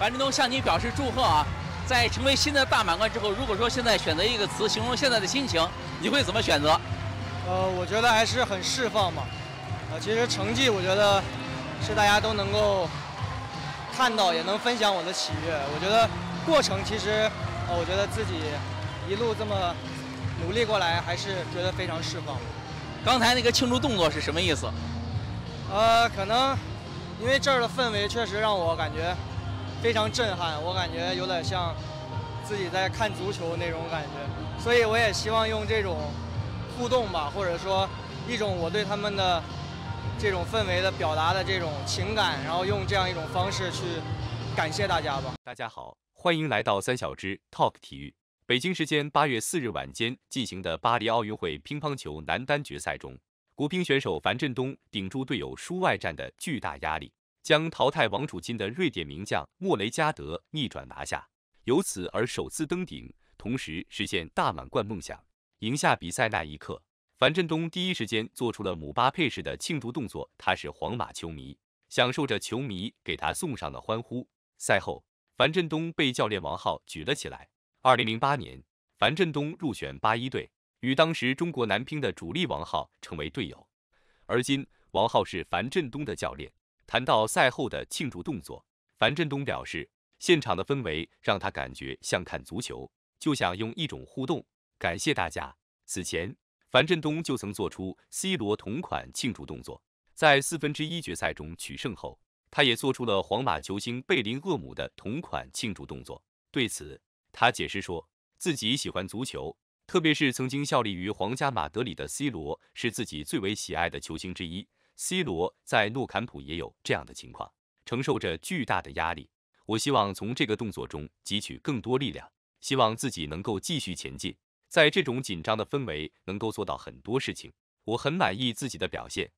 樊振东向你表示祝贺啊！在成为新的大满贯之后，如果说现在选择一个词形容现在的心情，你会怎么选择？呃，我觉得还是很释放嘛。呃，其实成绩我觉得是大家都能够看到，也能分享我的喜悦。我觉得过程其实，呃，我觉得自己一路这么努力过来，还是觉得非常释放。刚才那个庆祝动作是什么意思？呃，可能因为这儿的氛围确实让我感觉。非常震撼，我感觉有点像自己在看足球那种感觉，所以我也希望用这种互动吧，或者说一种我对他们的这种氛围的表达的这种情感，然后用这样一种方式去感谢大家吧。大家好，欢迎来到三小只 Talk 体育。北京时间八月四日晚间进行的巴黎奥运会乒乓球男单决赛中，国乒选手樊振东顶住队友输外战的巨大压力。将淘汰王楚钦的瑞典名将莫雷加德逆转拿下，由此而首次登顶，同时实现大满贯梦想。赢下比赛那一刻，樊振东第一时间做出了姆巴佩式的庆祝动作。他是皇马球迷，享受着球迷给他送上的欢呼。赛后，樊振东被教练王皓举了起来。二零零八年，樊振东入选八一队，与当时中国男乒的主力王皓成为队友。而今，王浩是樊振东的教练。谈到赛后的庆祝动作，樊振东表示，现场的氛围让他感觉像看足球，就想用一种互动感谢大家。此前，樊振东就曾做出 C 罗同款庆祝动作，在四分之一决赛中取胜后，他也做出了皇马球星贝林厄姆的同款庆祝动作。对此，他解释说，自己喜欢足球，特别是曾经效力于皇家马德里的 C 罗是自己最为喜爱的球星之一。C 罗在诺坎普也有这样的情况，承受着巨大的压力。我希望从这个动作中汲取更多力量，希望自己能够继续前进。在这种紧张的氛围，能够做到很多事情。我很满意自己的表现。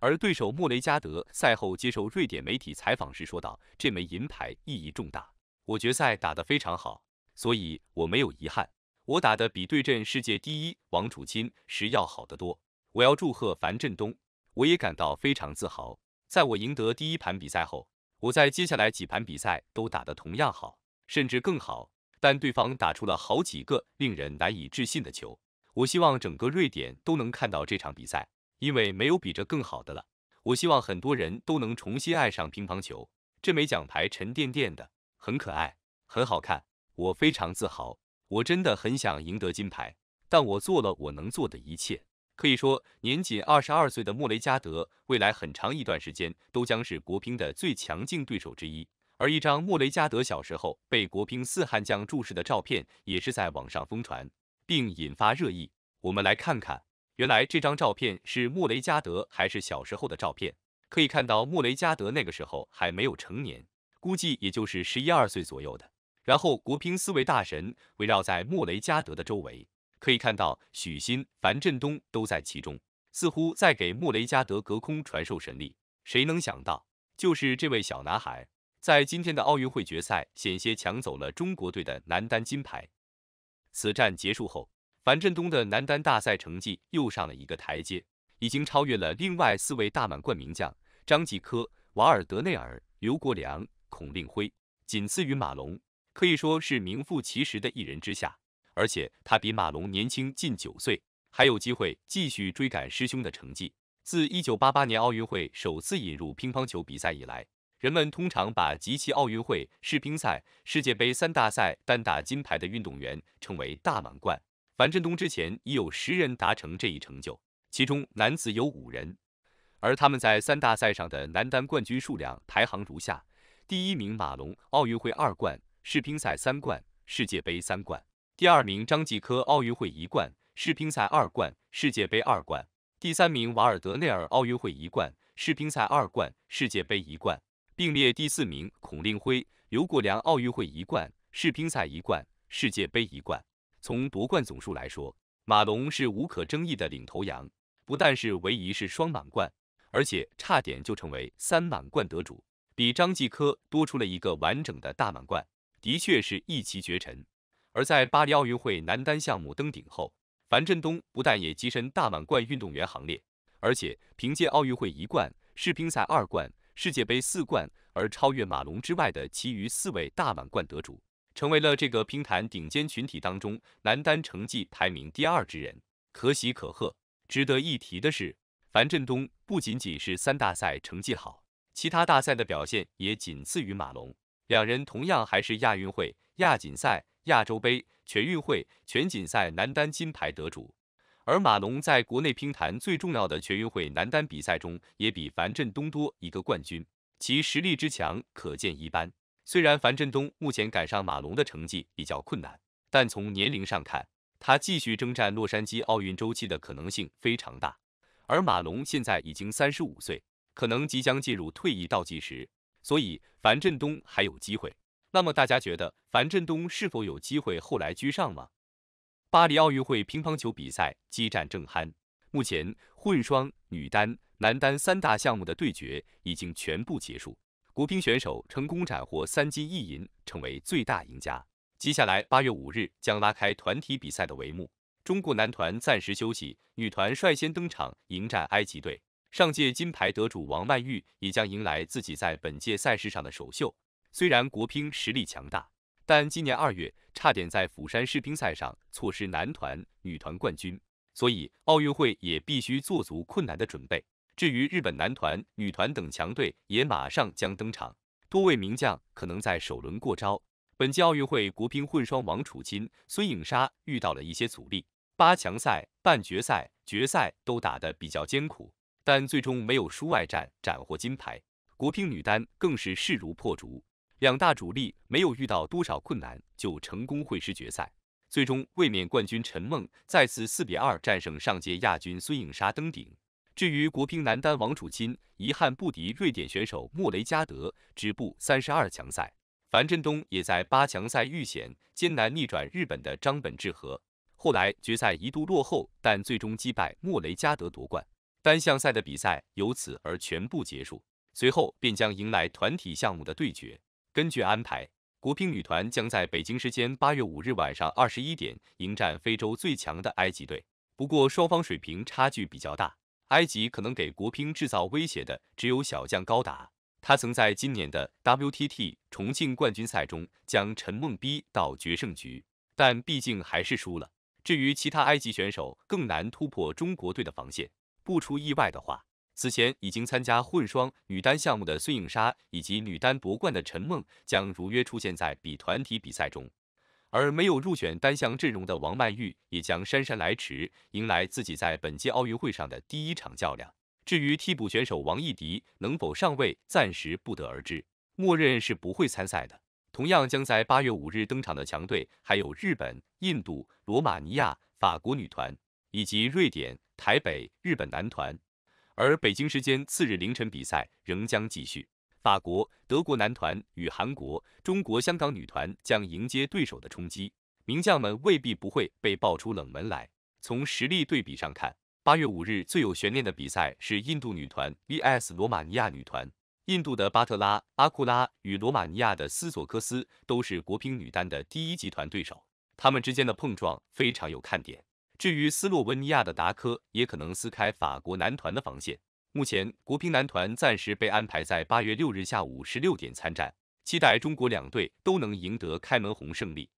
而对手莫雷加德赛后接受瑞典媒体采访时说道：“这枚银牌意义重大，我决赛打得非常好，所以我没有遗憾。我打得比对阵世界第一王楚钦时要好得多。我要祝贺樊振东。”我也感到非常自豪。在我赢得第一盘比赛后，我在接下来几盘比赛都打得同样好，甚至更好。但对方打出了好几个令人难以置信的球。我希望整个瑞典都能看到这场比赛，因为没有比这更好的了。我希望很多人都能重新爱上乒乓球。这枚奖牌沉甸甸的，很可爱，很好看。我非常自豪。我真的很想赢得金牌，但我做了我能做的一切。可以说，年仅二十二岁的莫雷加德，未来很长一段时间都将是国乒的最强劲对手之一。而一张莫雷加德小时候被国乒四悍将注视的照片，也是在网上疯传，并引发热议。我们来看看，原来这张照片是莫雷加德还是小时候的照片？可以看到，莫雷加德那个时候还没有成年，估计也就是十一二岁左右的。然后，国乒四位大神围绕在莫雷加德的周围。可以看到，许昕、樊振东都在其中，似乎在给穆雷加德隔空传授神力。谁能想到，就是这位小男孩，在今天的奥运会决赛险些抢走了中国队的男单金牌。此战结束后，樊振东的男单大赛成绩又上了一个台阶，已经超越了另外四位大满贯名将张继科、瓦尔德内尔、刘国梁、孔令辉，仅次于马龙，可以说是名副其实的一人之下。而且他比马龙年轻近九岁，还有机会继续追赶师兄的成绩。自1988年奥运会首次引入乒乓球比赛以来，人们通常把集齐奥运会、世乒赛、世界杯三大赛单打金牌的运动员称为“大满贯”。樊振东之前已有十人达成这一成就，其中男子有五人，而他们在三大赛上的男单冠军数量排行如下：第一名马龙，奥运会二冠，世乒赛三冠，世界杯三冠。第二名张继科奥运会一冠世乒赛二冠世界杯二冠，第三名瓦尔德内尔奥运会一冠世乒赛二冠世界杯一冠，并列第四名孔令辉刘国梁奥运会一冠世乒赛一冠世界杯一冠。从夺冠总数来说，马龙是无可争议的领头羊，不但是唯一是双满贯，而且差点就成为三满贯得主，比张继科多出了一个完整的大满贯，的确是一骑绝尘。而在巴黎奥运会男单项目登顶后，樊振东不但也跻身大满贯运动员行列，而且凭借奥运会一冠、世乒赛二冠、世界杯四冠而超越马龙之外的其余四位大满贯得主，成为了这个乒坛顶尖群体当中男单成绩排名第二之人，可喜可贺。值得一提的是，樊振东不仅仅是三大赛成绩好，其他大赛的表现也仅次于马龙，两人同样还是亚运会、亚锦赛。亚洲杯、全运会、全锦赛男单金牌得主，而马龙在国内乒坛最重要的全运会男单比赛中也比樊振东多一个冠军，其实力之强可见一斑。虽然樊振东目前赶上马龙的成绩比较困难，但从年龄上看，他继续征战洛杉矶奥运周期的可能性非常大。而马龙现在已经三十五岁，可能即将进入退役倒计时，所以樊振东还有机会。那么大家觉得樊振东是否有机会后来居上吗？巴黎奥运会乒乓球比赛激战正酣，目前混双、女单、男单三大项目的对决已经全部结束，国乒选手成功斩获三金一银，成为最大赢家。接下来八月五日将拉开团体比赛的帷幕，中国男团暂时休息，女团率先登场迎战埃及队。上届金牌得主王曼昱也将迎来自己在本届赛事上的首秀。虽然国乒实力强大，但今年二月差点在釜山世乒赛上错失男团、女团冠军，所以奥运会也必须做足困难的准备。至于日本男团、女团等强队也马上将登场，多位名将可能在首轮过招。本届奥运会国乒混双王楚钦、孙颖莎遇到了一些阻力，八强赛、半决赛、决赛都打得比较艰苦，但最终没有输外战，斩获金牌。国乒女单更是势如破竹。两大主力没有遇到多少困难就成功会师决赛，最终卫冕冠军陈梦再次四比二战胜上届亚军孙颖莎登顶。至于国乒男单王楚钦，遗憾不敌瑞典选手莫雷加德止步三十二强赛。樊振东也在八强赛遇险，艰难逆转日本的张本智和，后来决赛一度落后，但最终击败莫雷加德夺冠。单项赛的比赛由此而全部结束，随后便将迎来团体项目的对决。根据安排，国乒女团将在北京时间八月五日晚上二十一点迎战非洲最强的埃及队。不过，双方水平差距比较大，埃及可能给国乒制造威胁的只有小将高达。他曾在今年的 WTT 重庆冠军赛中将陈梦逼到决胜局，但毕竟还是输了。至于其他埃及选手，更难突破中国队的防线。不出意外的话。此前已经参加混双、女单项目的孙颖莎，以及女单夺冠的陈梦，将如约出现在比团体比赛中，而没有入选单项阵容的王曼玉也将姗姗来迟，迎来自己在本届奥运会上的第一场较量。至于替补选手王艺迪能否上位，暂时不得而知，默认是不会参赛的。同样将在八月五日登场的强队还有日本、印度、罗马尼亚、法国女团，以及瑞典、台北、日本男团。而北京时间次日凌晨，比赛仍将继续。法国、德国男团与韩国、中国香港女团将迎接对手的冲击，名将们未必不会被爆出冷门来。从实力对比上看，八月五日最有悬念的比赛是印度女团 vs 罗马尼亚女团。印度的巴特拉、阿库拉与罗马尼亚的斯索克斯都是国乒女单的第一集团对手，他们之间的碰撞非常有看点。至于斯洛文尼亚的达科也可能撕开法国男团的防线。目前，国乒男团暂时被安排在8月6日下午16点参战，期待中国两队都能赢得开门红胜利。